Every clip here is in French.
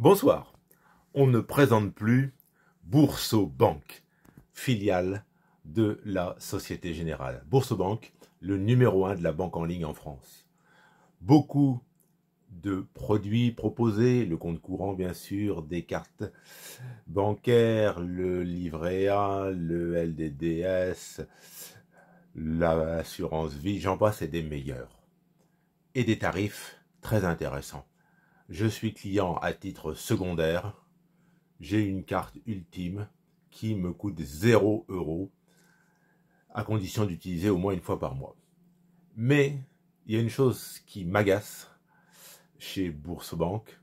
Bonsoir. On ne présente plus Banque, filiale de la Société Générale. Banque, le numéro un de la banque en ligne en France. Beaucoup de produits proposés, le compte courant bien sûr, des cartes bancaires, le livret A, le LDDS, l'assurance vie, j'en passe, et des meilleurs. Et des tarifs très intéressants je suis client à titre secondaire, j'ai une carte ultime qui me coûte 0 euros à condition d'utiliser au moins une fois par mois. Mais il y a une chose qui m'agace chez Boursebanque,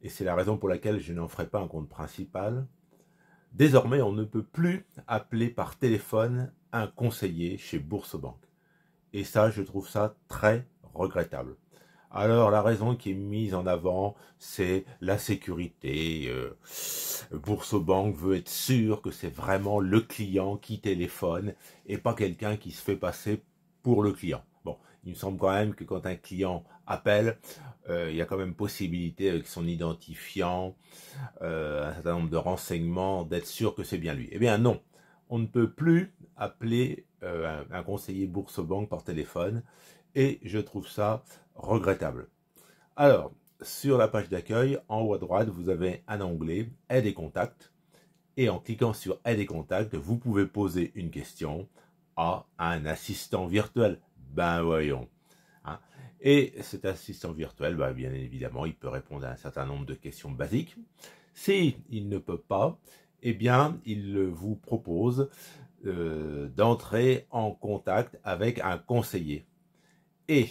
et c'est la raison pour laquelle je n'en ferai pas un compte principal. Désormais, on ne peut plus appeler par téléphone un conseiller chez Boursebanque. Et ça, je trouve ça très regrettable. Alors la raison qui est mise en avant, c'est la sécurité. aux euh, Boursobank veut être sûr que c'est vraiment le client qui téléphone et pas quelqu'un qui se fait passer pour le client. Bon, il me semble quand même que quand un client appelle, euh, il y a quand même possibilité avec son identifiant, euh, un certain nombre de renseignements, d'être sûr que c'est bien lui. Eh bien non, on ne peut plus appeler un, un conseiller banque par téléphone et je trouve ça regrettable. Alors, sur la page d'accueil, en haut à droite, vous avez un onglet Aide et contacts. Et en cliquant sur Aide et contacts, vous pouvez poser une question à un assistant virtuel. Ben voyons. Hein. Et cet assistant virtuel, bah, bien évidemment, il peut répondre à un certain nombre de questions basiques. Si il ne peut pas, eh bien, il vous propose euh, d'entrer en contact avec un conseiller. Et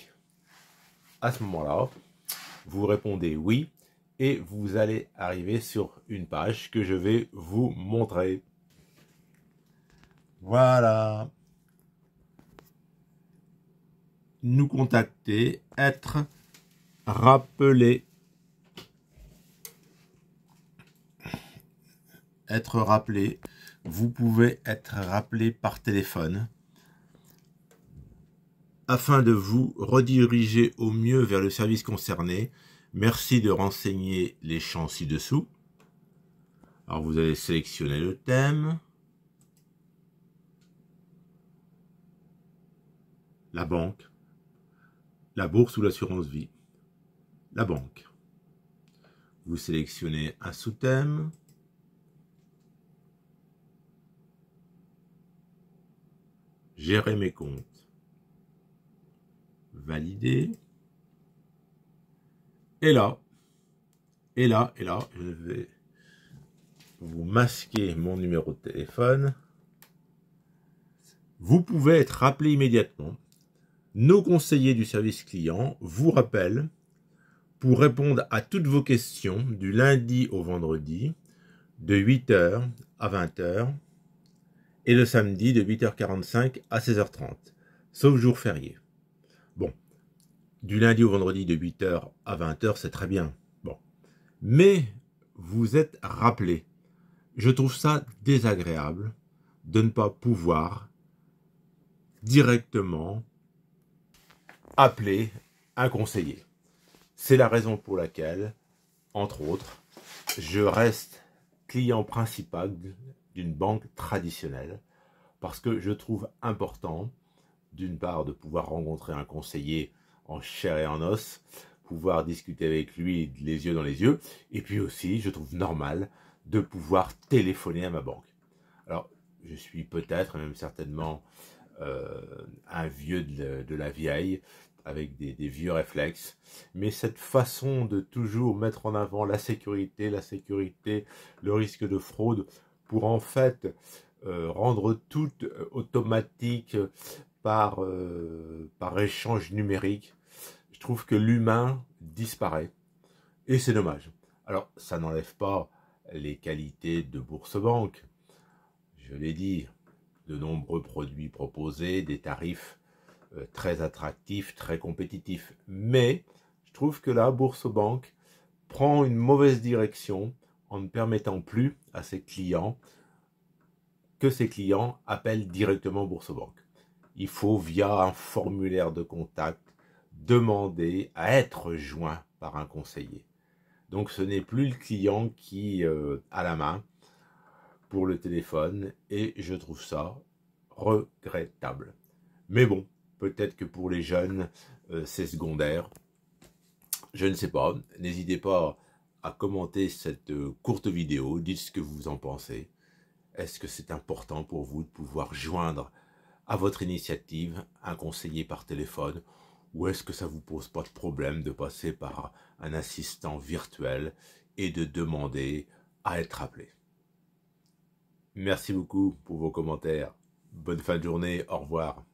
à ce moment-là, vous répondez oui et vous allez arriver sur une page que je vais vous montrer. Voilà. Nous contacter, être rappelé. Être rappelé. Vous pouvez être rappelé par téléphone afin de vous rediriger au mieux vers le service concerné. Merci de renseigner les champs ci-dessous. Alors vous allez sélectionner le thème, la banque, la bourse ou l'assurance vie, la banque. Vous sélectionnez un sous-thème, gérer mes comptes valider. Et là, et là, et là, je vais vous masquer mon numéro de téléphone. Vous pouvez être rappelé immédiatement. Nos conseillers du service client vous rappellent pour répondre à toutes vos questions du lundi au vendredi de 8h à 20h et le samedi de 8h45 à 16h30, sauf jour férié. Bon, du lundi au vendredi de 8h à 20h, c'est très bien. Bon. Mais vous êtes rappelé. Je trouve ça désagréable de ne pas pouvoir directement appeler un conseiller. C'est la raison pour laquelle, entre autres, je reste client principal d'une banque traditionnelle parce que je trouve important d'une part, de pouvoir rencontrer un conseiller en chair et en os, pouvoir discuter avec lui les yeux dans les yeux, et puis aussi, je trouve normal de pouvoir téléphoner à ma banque. Alors, je suis peut-être, même certainement, euh, un vieux de, la vieille, avec des, vieux réflexes, mais cette façon de toujours mettre en avant la sécurité, la sécurité, le risque de fraude, pour en fait euh, rendre tout euh, automatique, euh, par, échange numérique, je trouve que l'humain disparaît. Et c'est dommage. Alors, ça n'enlève pas les qualités de Bourse Banque. Je l'ai dit, de nombreux produits proposés, des tarifs euh, très attractifs, très compétitifs. Mais je trouve que la Bourse Banque prend une mauvaise direction en ne permettant plus à ses clients que ses clients appellent directement Bourse Banque il faut via un formulaire de contact demander à être joint par un conseiller. Donc ce n'est plus le client qui euh, a la main pour le téléphone et je trouve ça regrettable. Mais bon, peut-être que pour les jeunes, euh, c'est secondaire. Je ne sais pas. N'hésitez pas à commenter cette euh, courte vidéo. Dites ce que vous en pensez. Est-ce que c'est important pour vous de pouvoir joindre à votre initiative un conseiller par téléphone ou est-ce que ça vous pose pas de problème de passer par un assistant virtuel et de demander à être appelé Merci beaucoup pour vos commentaires. Bonne fin de journée, au revoir.